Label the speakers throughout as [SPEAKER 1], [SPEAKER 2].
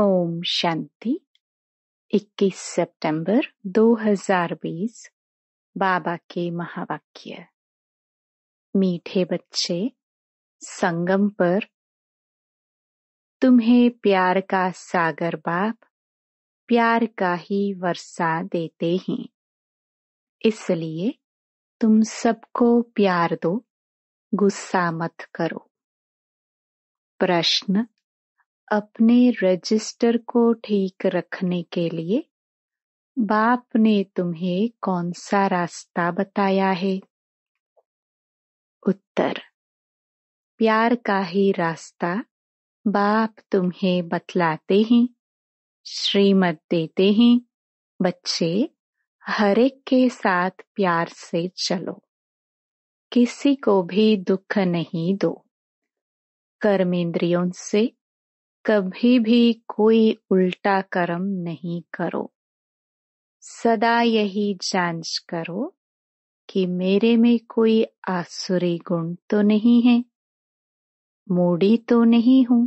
[SPEAKER 1] ओम शांति 21 सितंबर 2020 बाबा के महावाक्य मीठे बच्चे संगम पर तुम्हें प्यार का सागर बाप प्यार का ही वर्षा देते हैं इसलिए तुम सबको प्यार दो गुस्सा मत करो प्रश्न अपने रजिस्टर को ठीक रखने के लिए बाप ने तुम्हें कौन सा रास्ता बताया है उत्तर प्यार का ही रास्ता बाप तुम्हें बतलाते हैं श्रीमत देते हैं बच्चे हरेक के साथ प्यार से चलो किसी को भी दुख नहीं दो कर्मेंद्रियों से कभी भी कोई उल्टा कर्म नहीं करो सदा यही जांच करो कि मेरे में कोई आसुरी गुण तो नहीं है मूडी तो नहीं हूं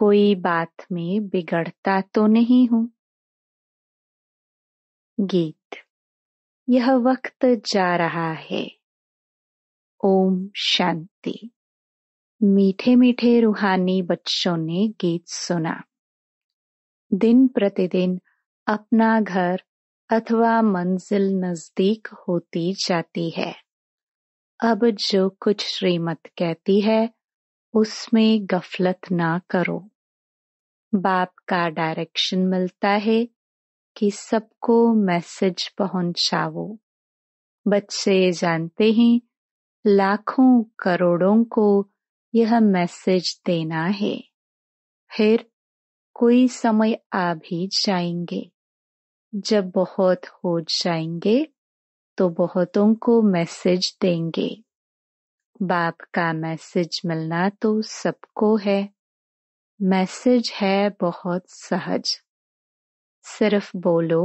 [SPEAKER 1] कोई बात में बिगड़ता तो नहीं हूं गीत यह वक्त जा रहा है ओम शांति मीठे मीठे रूहानी बच्चों ने गीत सुना दिन प्रतिदिन अपना घर अथवा मंजिल नजदीक होती जाती है अब जो कुछ श्रीमत कहती है उसमें गफलत ना करो बाप का डायरेक्शन मिलता है कि सबको मैसेज पहुंचाओ बच्चे जानते हैं लाखों करोड़ों को यह मैसेज देना है फिर कोई समय आ भी जाएंगे जब बहुत हो जाएंगे तो बहुतों को मैसेज देंगे बाप का मैसेज मिलना तो सबको है मैसेज है बहुत सहज सिर्फ बोलो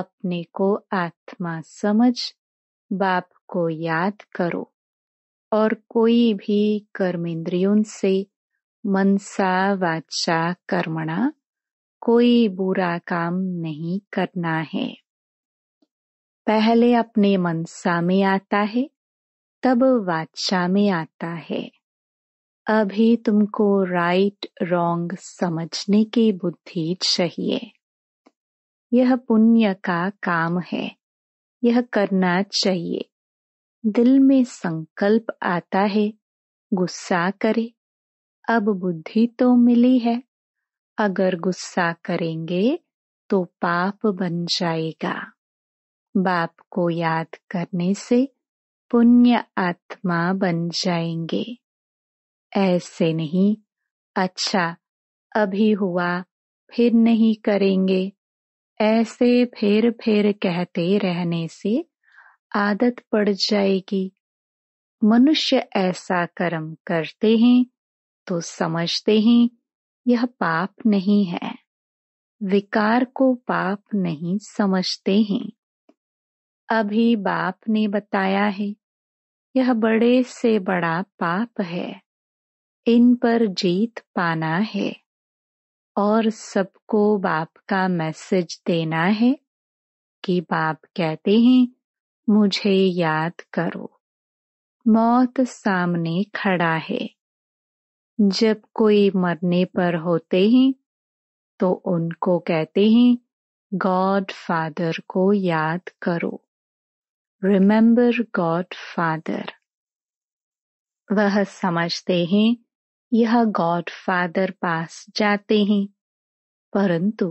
[SPEAKER 1] अपने को आत्मा समझ बाप को याद करो और कोई भी कर्मेंद्रियों से मनसा वाचा कर्मणा कोई बुरा काम नहीं करना है पहले अपने मनसा में आता है तब वाचा में आता है अभी तुमको राइट रॉन्ग समझने की बुद्धि चाहिए यह पुण्य का काम है यह करना चाहिए दिल में संकल्प आता है गुस्सा करे अब बुद्धि तो मिली है अगर गुस्सा करेंगे तो पाप बन जाएगा बाप को याद करने से पुण्य आत्मा बन जाएंगे ऐसे नहीं अच्छा अभी हुआ फिर नहीं करेंगे ऐसे फिर फिर कहते रहने से आदत पड़ जाएगी मनुष्य ऐसा कर्म करते हैं तो समझते हैं यह पाप नहीं है विकार को पाप नहीं समझते हैं अभी बाप ने बताया है यह बड़े से बड़ा पाप है इन पर जीत पाना है और सबको बाप का मैसेज देना है कि बाप कहते हैं मुझे याद करो मौत सामने खड़ा है जब कोई मरने पर होते हैं तो उनको कहते हैं गॉड फादर को याद करो रिमेम्बर गॉड फादर वह समझते हैं यह गॉड फादर पास जाते हैं परंतु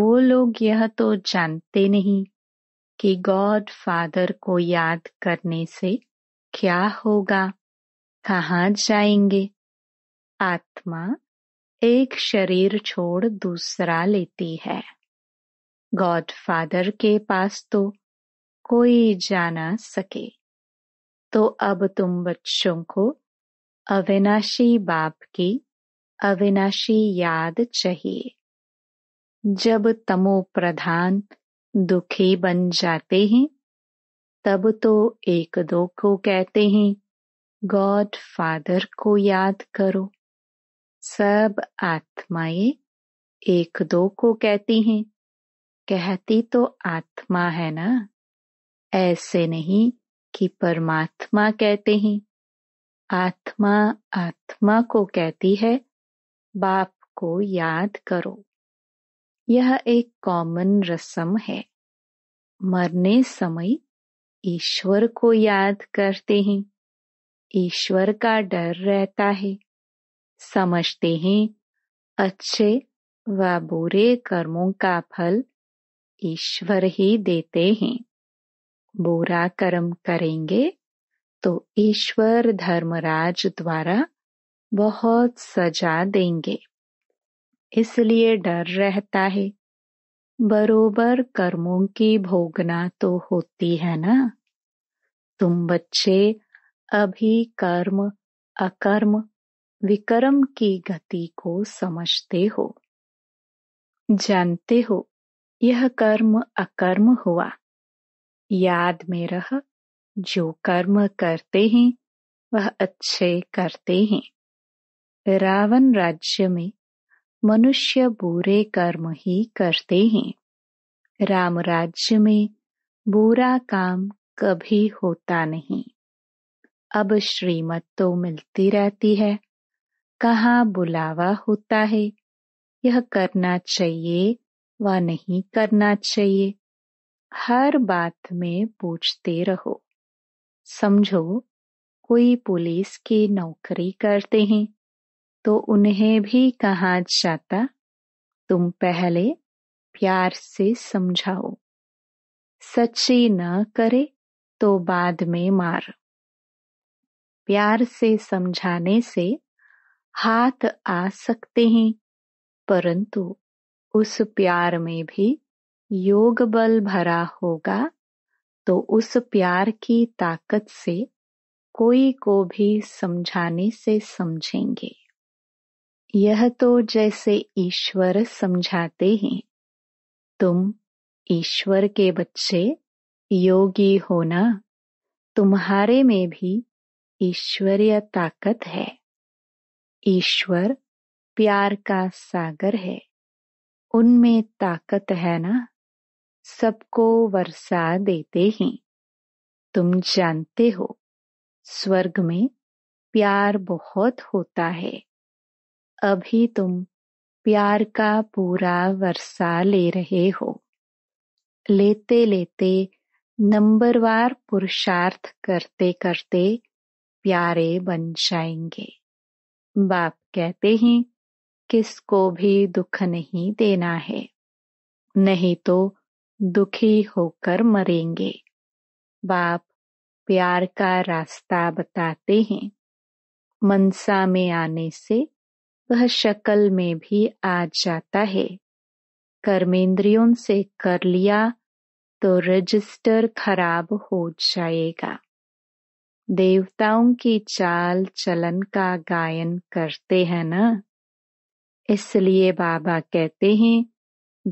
[SPEAKER 1] वो लोग यह तो जानते नहीं कि फादर को याद करने से क्या होगा कहाँ जाएंगे आत्मा एक शरीर छोड़ दूसरा लेती है गॉड फादर के पास तो कोई जाना सके तो अब तुम बच्चों को अविनाशी बाप की अविनाशी याद चाहिए जब तमो प्रधान दुखी बन जाते हैं तब तो एक दो को कहते हैं गॉड फादर को याद करो सब आत्माएं एक दो को कहती हैं कहती तो आत्मा है ना ऐसे नहीं कि परमात्मा कहते हैं आत्मा आत्मा को कहती है बाप को याद करो यह एक कॉमन रसम है मरने समय ईश्वर को याद करते हैं ईश्वर का डर रहता है समझते हैं अच्छे व बुरे कर्मों का फल ईश्वर ही देते हैं बुरा कर्म करेंगे तो ईश्वर धर्मराज द्वारा बहुत सजा देंगे इसलिए डर रहता है बरोबर कर्मों की भोगना तो होती है ना तुम बच्चे अभी कर्म अकर्म विकर्म की गति को समझते हो जानते हो यह कर्म अकर्म हुआ याद में रह जो कर्म करते हैं वह अच्छे करते हैं रावण राज्य में मनुष्य बुरे कर्म ही करते हैं राम राज्य में बुरा काम कभी होता नहीं अब श्रीमत तो मिलती रहती है कहाँ बुलावा होता है यह करना चाहिए व नहीं करना चाहिए हर बात में पूछते रहो समझो कोई पुलिस की नौकरी करते हैं तो उन्हें भी कहा जाता तुम पहले प्यार से समझाओ सच्ची न करे तो बाद में मार प्यार से समझाने से हाथ आ सकते हैं परंतु उस प्यार में भी योग बल भरा होगा तो उस प्यार की ताकत से कोई को भी समझाने से समझेंगे यह तो जैसे ईश्वर समझाते हैं तुम ईश्वर के बच्चे योगी होना तुम्हारे में भी ईश्वरीय ताकत है ईश्वर प्यार का सागर है उनमें ताकत है ना सबको वर्षा देते हैं तुम जानते हो स्वर्ग में प्यार बहुत होता है अभी तुम प्यार का पूरा वर्षा ले रहे हो लेते लेते नंबरवार पुरुषार्थ करते करते प्यारे बन जाएंगे बाप कहते हैं किसको भी दुख नहीं देना है नहीं तो दुखी होकर मरेंगे बाप प्यार का रास्ता बताते हैं मनसा में आने से वह शक्ल में भी आ जाता है कर्मेंद्रियों से कर लिया तो रजिस्टर खराब हो जाएगा देवताओं की चाल चलन का गायन करते हैं ना इसलिए बाबा कहते हैं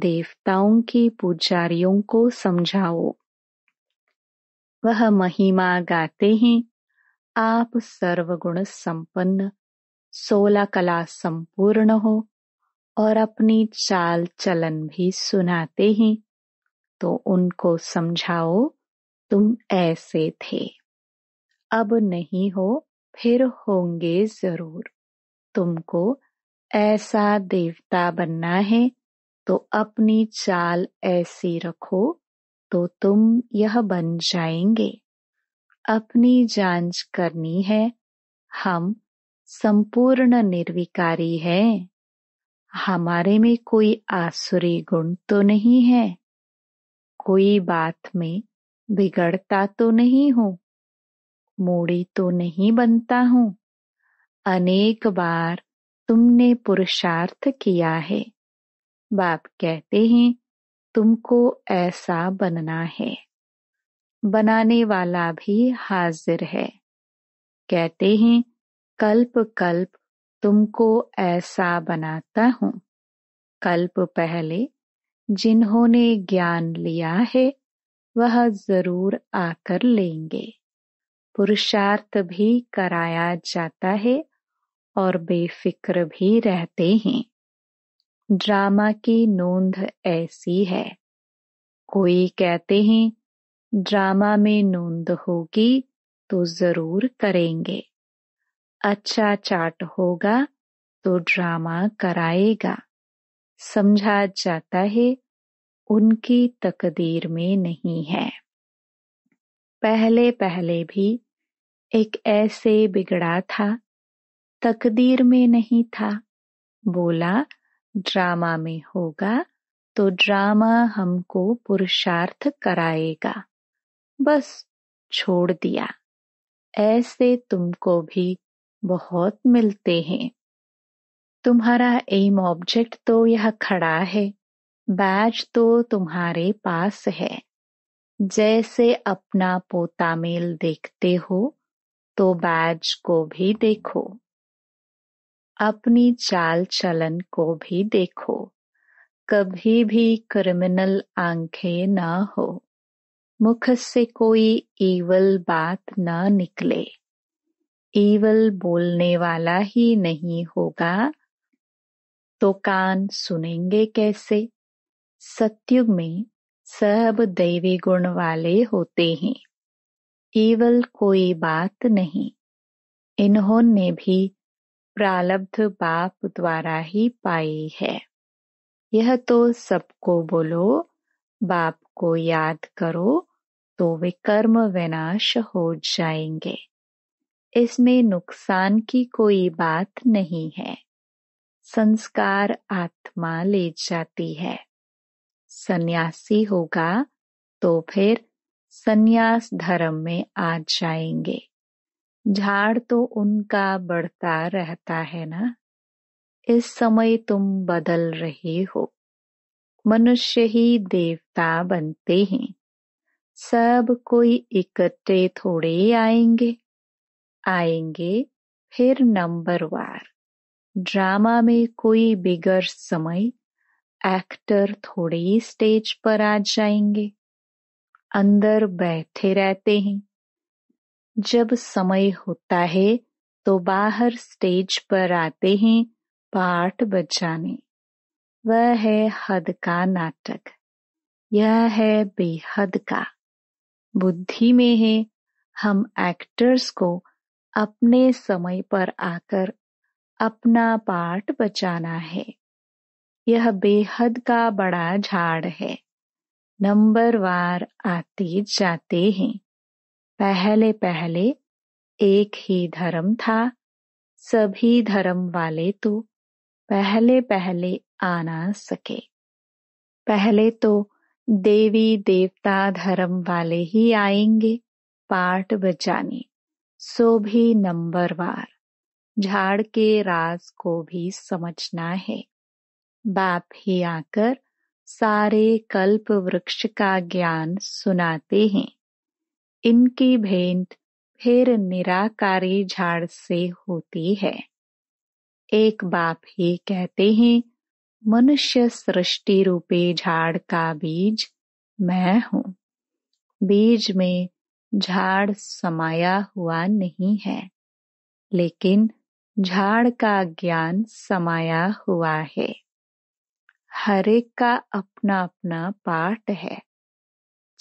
[SPEAKER 1] देवताओं की पुजारियों को समझाओ वह महिमा गाते हैं आप सर्वगुण संपन्न सोलह कला संपूर्ण हो और अपनी चाल चलन भी सुनाते हैं तो उनको समझाओ तुम ऐसे थे अब नहीं हो फिर होंगे जरूर तुमको ऐसा देवता बनना है तो अपनी चाल ऐसी रखो तो तुम यह बन जाएंगे अपनी जांच करनी है हम संपूर्ण निर्विकारी है हमारे में कोई आसुरी गुण तो नहीं है कोई बात में बिगड़ता तो नहीं हूँ मूड़ी तो नहीं बनता हूँ अनेक बार तुमने पुरुषार्थ किया है बाप कहते हैं तुमको ऐसा बनना है बनाने वाला भी हाजिर है कहते हैं कल्प कल्प तुमको ऐसा बनाता हूं कल्प पहले जिन्होंने ज्ञान लिया है वह जरूर आकर लेंगे पुरुषार्थ भी कराया जाता है और बेफिक्र भी रहते हैं ड्रामा की नोंद ऐसी है कोई कहते हैं ड्रामा में नोंद होगी तो जरूर करेंगे अच्छा चाट होगा तो ड्रामा कराएगा समझा जाता है उनकी तकदीर में नहीं है पहले पहले भी एक ऐसे बिगड़ा था तकदीर में नहीं था बोला ड्रामा में होगा तो ड्रामा हमको पुरुषार्थ कराएगा बस छोड़ दिया ऐसे तुमको भी बहुत मिलते हैं तुम्हारा एम ऑब्जेक्ट तो यह खड़ा है बैज तो तुम्हारे पास है जैसे अपना पोता मेल देखते हो तो बैज को भी देखो अपनी चाल चलन को भी देखो कभी भी क्रिमिनल आंखें न हो मुख से कोई ईवल बात न निकले केवल बोलने वाला ही नहीं होगा तो कान सुनेंगे कैसे सत्युग में सब दैवी गुण वाले होते हैं केवल कोई बात नहीं इन्होंने भी प्रालब्ध बाप द्वारा ही पाई है यह तो सबको बोलो बाप को याद करो तो वे कर्म विनाश हो जाएंगे इसमें नुकसान की कोई बात नहीं है संस्कार आत्मा ले जाती है सन्यासी होगा तो फिर सन्यास धर्म में आ जाएंगे झाड़ तो उनका बढ़ता रहता है ना इस समय तुम बदल रहे हो मनुष्य ही देवता बनते हैं सब कोई इकट्ठे थोड़े आएंगे आएंगे फिर नंबर वार ड्रामा में कोई बिगर समय एक्टर थोड़े ही स्टेज पर आ जाएंगे अंदर बैठे रहते हैं जब समय होता है तो बाहर स्टेज पर आते हैं पाठ बजाने वह है हद का नाटक यह है बेहद का बुद्धि में है हम एक्टर्स को अपने समय पर आकर अपना पाठ बचाना है यह बेहद का बड़ा झाड़ है नंबरवार आते जाते हैं पहले पहले एक ही धर्म था सभी धर्म वाले तो पहले पहले आना सके पहले तो देवी देवता धर्म वाले ही आएंगे पाठ बचाने सो भी नंबर वार झाड़ के राज को भी समझना है बाप ही आकर सारे कल्प वृक्ष का ज्ञान सुनाते हैं इनकी भेंट फिर निराकारी झाड़ से होती है एक बाप ही कहते हैं मनुष्य सृष्टि रूपे झाड़ का बीज मैं हूं बीज में झाड़ समाया हुआ नहीं है लेकिन झाड़ का ज्ञान समाया हुआ है हरेक का अपना अपना पाठ है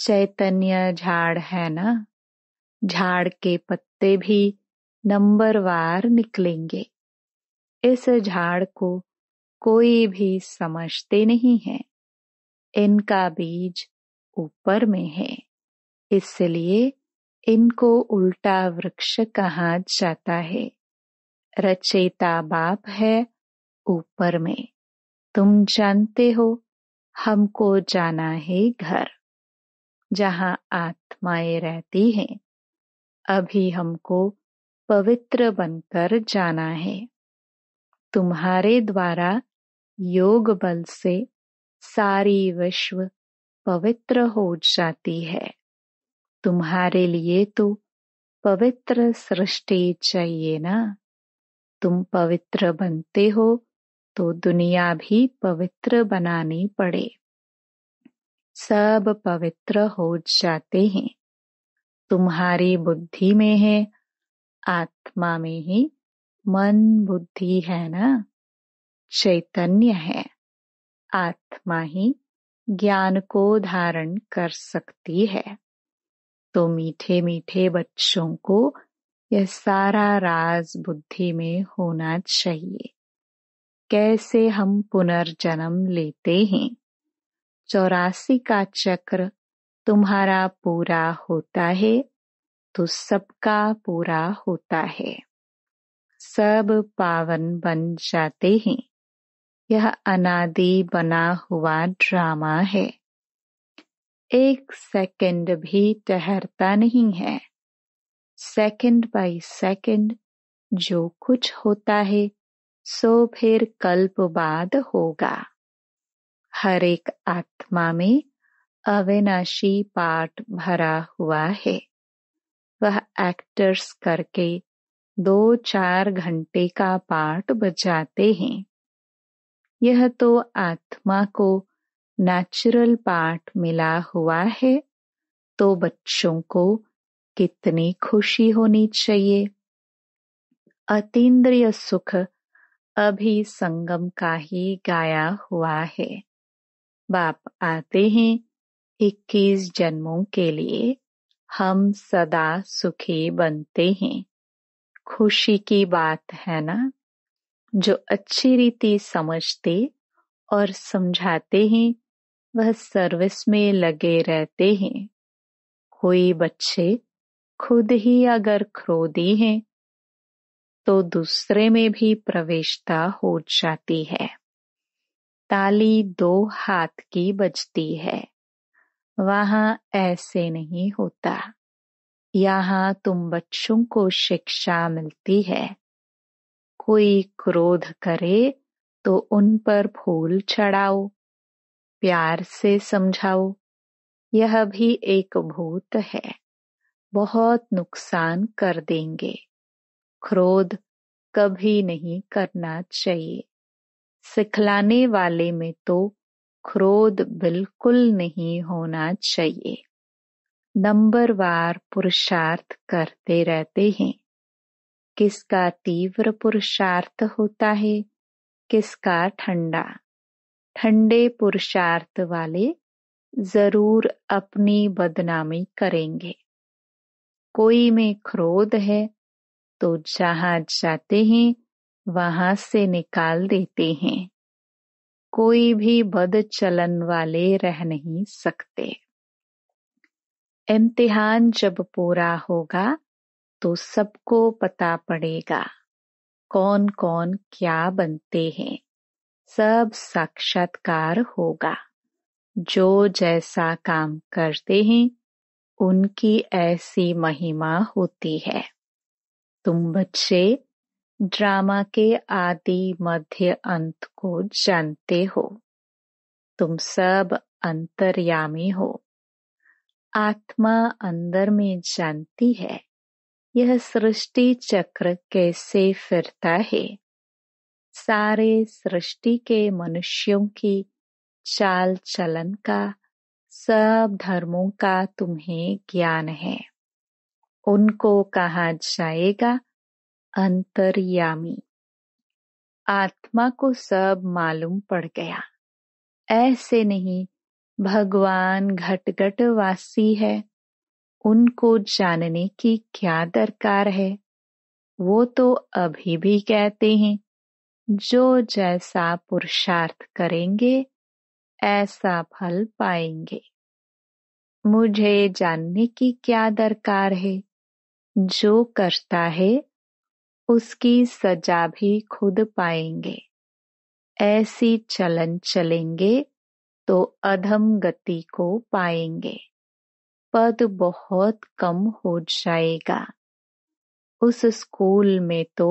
[SPEAKER 1] चैतन्य झाड़ है ना झाड़ के पत्ते भी नंबरवार निकलेंगे इस झाड़ को कोई भी समझते नहीं है इनका बीज ऊपर में है इसलिए इनको उल्टा वृक्ष कहा जाता है रचेता बाप है ऊपर में तुम जानते हो हमको जाना है घर जहाँ आत्माएं रहती हैं अभी हमको पवित्र बनकर जाना है तुम्हारे द्वारा योग बल से सारी विश्व पवित्र हो जाती है तुम्हारे लिए तो पवित्र सृष्टि चाहिए ना तुम पवित्र बनते हो तो दुनिया भी पवित्र बनानी पड़े सब पवित्र हो जाते हैं तुम्हारी बुद्धि में है आत्मा में ही मन बुद्धि है ना चैतन्य है आत्मा ही ज्ञान को धारण कर सकती है तो मीठे मीठे बच्चों को यह सारा राज बुद्धि में होना चाहिए कैसे हम पुनर्जन्म लेते हैं चौरासी का चक्र तुम्हारा पूरा होता है तो सबका पूरा होता है सब पावन बन जाते हैं यह अनादि बना हुआ ड्रामा है एक सेकंड भी ठहरता नहीं है सेकंड बाय सेकंड जो कुछ होता है सो फिर बाद होगा हर एक आत्मा में अविनाशी पाठ भरा हुआ है वह एक्टर्स करके दो चार घंटे का पाठ बजाते हैं यह तो आत्मा को नेचुरल पार्ट मिला हुआ है तो बच्चों को कितनी खुशी होनी चाहिए अतीन्द्रिय सुख अभी संगम का ही गाया हुआ है बाप आते हैं इक्कीस जन्मों के लिए हम सदा सुखी बनते हैं खुशी की बात है ना जो अच्छी रीति समझते और समझाते हैं वह सर्विस में लगे रहते हैं कोई बच्चे खुद ही अगर क्रोधी हैं तो दूसरे में भी प्रवेशता हो जाती है ताली दो हाथ की बजती है वहां ऐसे नहीं होता यहाँ तुम बच्चों को शिक्षा मिलती है कोई क्रोध करे तो उन पर फूल चढ़ाओ प्यार से समझाओ यह भी एक भूत है बहुत नुकसान कर देंगे क्रोध कभी नहीं करना चाहिए सिखलाने वाले में तो क्रोध बिल्कुल नहीं होना चाहिए नंबर वार पुरुषार्थ करते रहते हैं किसका तीव्र पुरुषार्थ होता है किसका ठंडा ठंडे पुरुषार्थ वाले जरूर अपनी बदनामी करेंगे कोई में क्रोध है तो जहां जाते हैं वहां से निकाल देते हैं कोई भी बद चलन वाले रह नहीं सकते इम्तिहान जब पूरा होगा तो सबको पता पड़ेगा कौन कौन क्या बनते हैं सब साक्षात्कार होगा जो जैसा काम करते हैं उनकी ऐसी महिमा होती है तुम बच्चे ड्रामा के आदि मध्य अंत को जानते हो तुम सब अंतर्यामी हो आत्मा अंदर में जानती है यह सृष्टि चक्र कैसे फिरता है सारे सृष्टि के मनुष्यों की चाल चलन का सब धर्मों का तुम्हें ज्ञान है उनको कहा जाएगा अंतर्यामी आत्मा को सब मालूम पड़ गया ऐसे नहीं भगवान घटघट वासी है उनको जानने की क्या दरकार है वो तो अभी भी कहते हैं जो जैसा पुरुषार्थ करेंगे ऐसा फल पाएंगे मुझे जानने की क्या दरकार है जो करता है उसकी सजा भी खुद पाएंगे ऐसी चलन चलेंगे तो अधम गति को पाएंगे पद बहुत कम हो जाएगा उस स्कूल में तो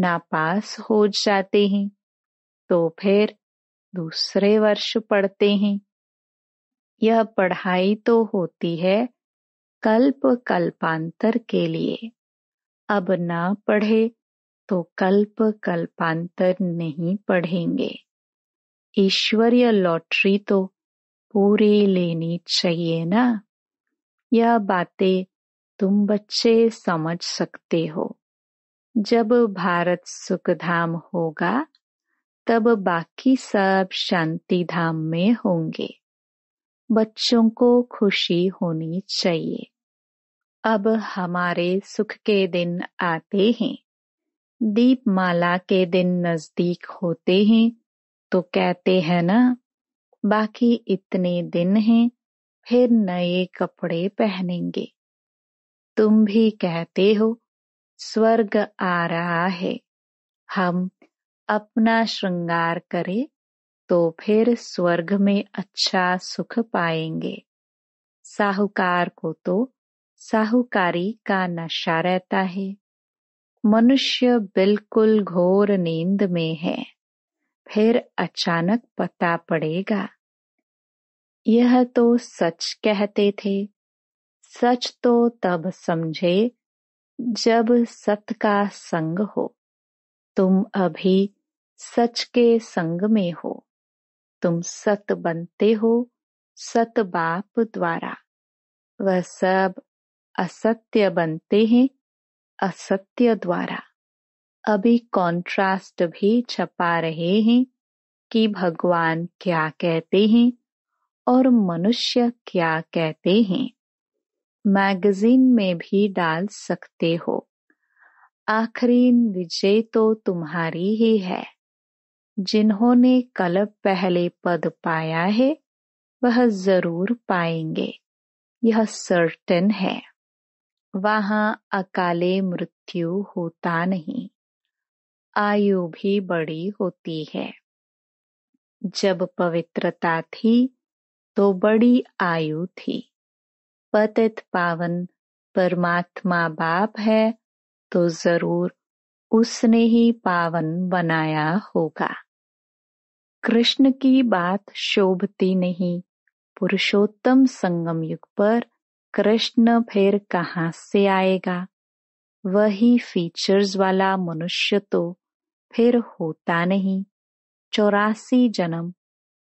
[SPEAKER 1] नापास हो जाते हैं तो फिर दूसरे वर्ष पढ़ते हैं यह पढ़ाई तो होती है कल्प कल्पांतर के लिए अब ना पढ़े तो कल्प कल्पांतर नहीं पढ़ेंगे ईश्वरीय लॉटरी तो पूरी लेनी चाहिए ना यह बातें तुम बच्चे समझ सकते हो जब भारत सुख धाम होगा तब बाकी सब शांति धाम में होंगे बच्चों को खुशी होनी चाहिए अब हमारे सुख के दिन आते हैं दीपमाला के दिन नजदीक होते हैं तो कहते हैं ना बाकी इतने दिन हैं फिर नए कपड़े पहनेंगे तुम भी कहते हो स्वर्ग आ रहा है हम अपना श्रृंगार करें तो फिर स्वर्ग में अच्छा सुख पाएंगे साहूकार को तो साहूकारी का नशा रहता है मनुष्य बिल्कुल घोर नींद में है फिर अचानक पता पड़ेगा यह तो सच कहते थे सच तो तब समझे जब सत का संग हो तुम अभी सच के संग में हो तुम सत बनते हो सत बाप द्वारा वह सब असत्य बनते हैं असत्य द्वारा अभी कॉन्ट्रास्ट भी छपा रहे हैं कि भगवान क्या कहते हैं और मनुष्य क्या कहते हैं मैगजीन में भी डाल सकते हो आखिरी विजय तो तुम्हारी ही है जिन्होंने कलब पहले पद पाया है वह जरूर पाएंगे यह सर्टन है वहां अकाले मृत्यु होता नहीं आयु भी बड़ी होती है जब पवित्रता थी तो बड़ी आयु थी पतित पावन परमात्मा बाप है तो जरूर उसने ही पावन बनाया होगा कृष्ण की बात शोभती नहीं पुरुषोत्तम संगम युग पर कृष्ण फिर कहाँ से आएगा वही फीचर्स वाला मनुष्य तो फिर होता नहीं चौरासी जन्म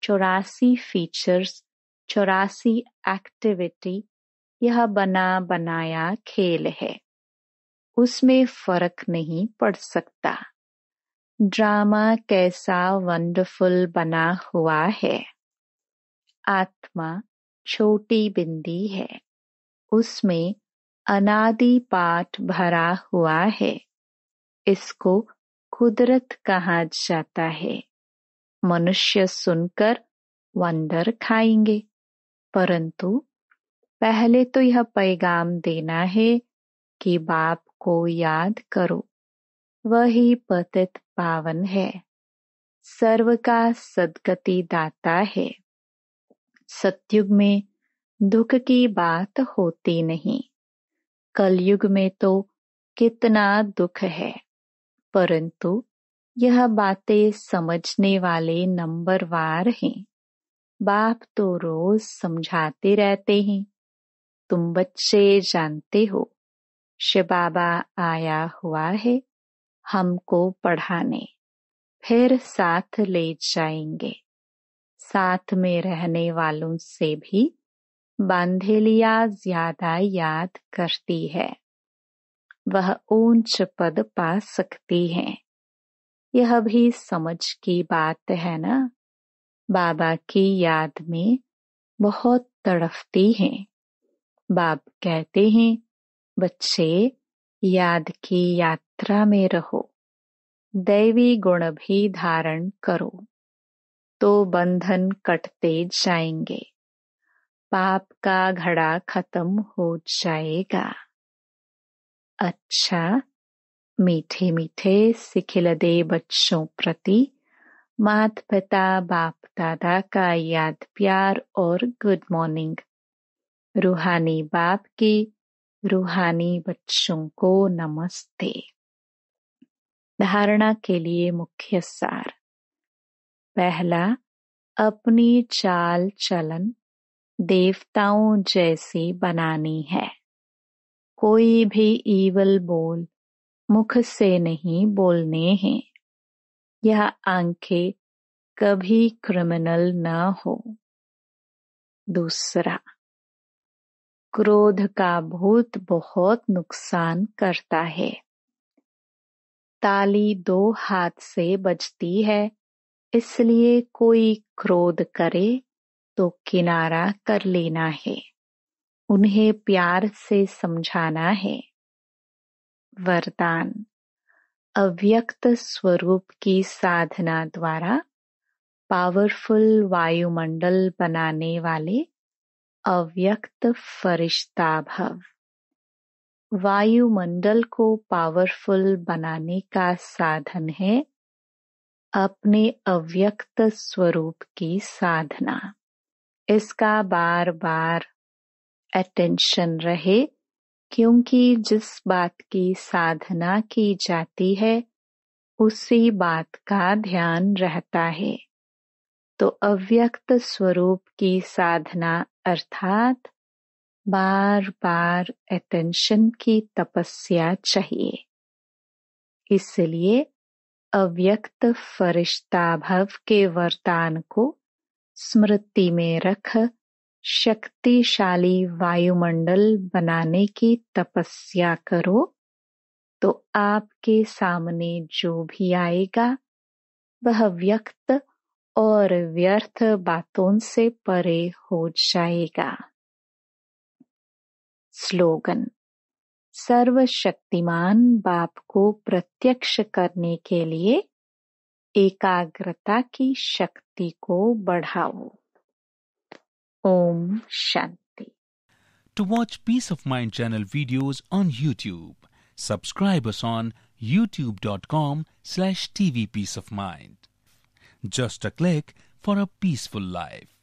[SPEAKER 1] चौरासी फीचर्स चौरासी एक्टिविटी यह बना बनाया खेल है उसमें फर्क नहीं पड़ सकता ड्रामा कैसा वंडरफुल बना हुआ है आत्मा छोटी बिंदी है उसमें अनादि पाठ भरा हुआ है इसको कुदरत कहा जाता है मनुष्य सुनकर वंदर खाएंगे परंतु पहले तो यह पैगाम देना है कि बाप को याद करो वही पतित पावन है सर्व का सदगति दाता है सत्युग में दुख की बात होती नहीं कलयुग में तो कितना दुख है परंतु यह बातें समझने वाले नंबरवार हैं बाप तो रोज समझाते रहते हैं तुम बच्चे जानते हो बाबा आया हुआ है हमको पढ़ाने फिर साथ ले जाएंगे साथ में रहने वालों से भी बांधेलिया ज्यादा याद करती है वह ऊंच पद पा सकती है यह भी समझ की बात है ना बाबा की याद में बहुत तड़फती हैं बाप कहते हैं बच्चे याद की यात्रा में रहो दैवी गुण भी धारण करो तो बंधन कटते जाएंगे पाप का घड़ा खत्म हो जाएगा अच्छा मीठे मीठे सिखिल दे बच्चों प्रति मात पिता बाप दादा का याद प्यार और गुड मॉर्निंग रूहानी बाप के रूहानी बच्चों को नमस्ते धारणा के लिए मुख्य सार पहला अपनी चाल चलन देवताओं जैसी बनानी है कोई भी ईवल बोल मुख से नहीं बोलने हैं यह आंखें कभी क्रिमिनल न हो दूसरा क्रोध का भूत बहुत नुकसान करता है ताली दो हाथ से बजती है इसलिए कोई क्रोध करे तो किनारा कर लेना है उन्हें प्यार से समझाना है वरदान अव्यक्त स्वरूप की साधना द्वारा पावरफुल वायुमंडल बनाने वाले अव्यक्त फरिश्ता भव वायुमंडल को पावरफुल बनाने का साधन है अपने अव्यक्त स्वरूप की साधना इसका बार बार अटेंशन रहे क्योंकि जिस बात की साधना की जाती है उसी बात का ध्यान रहता है तो अव्यक्त स्वरूप की साधना अर्थात बार बार अटेंशन की तपस्या चाहिए इसलिए अव्यक्त फरिश्ता भव के वरदान को स्मृति में रख शक्तिशाली वायुमंडल बनाने की तपस्या करो तो आपके सामने जो भी आएगा वह व्यक्त और व्यर्थ बातों से परे हो जाएगा स्लोगन सर्वशक्तिमान बाप को प्रत्यक्ष करने के लिए एकाग्रता की शक्ति को बढ़ाओ Om Shanti to watch peace of mind channel videos on YouTube subscribe on dot com slash TV peace of mind Just a click for a peaceful life.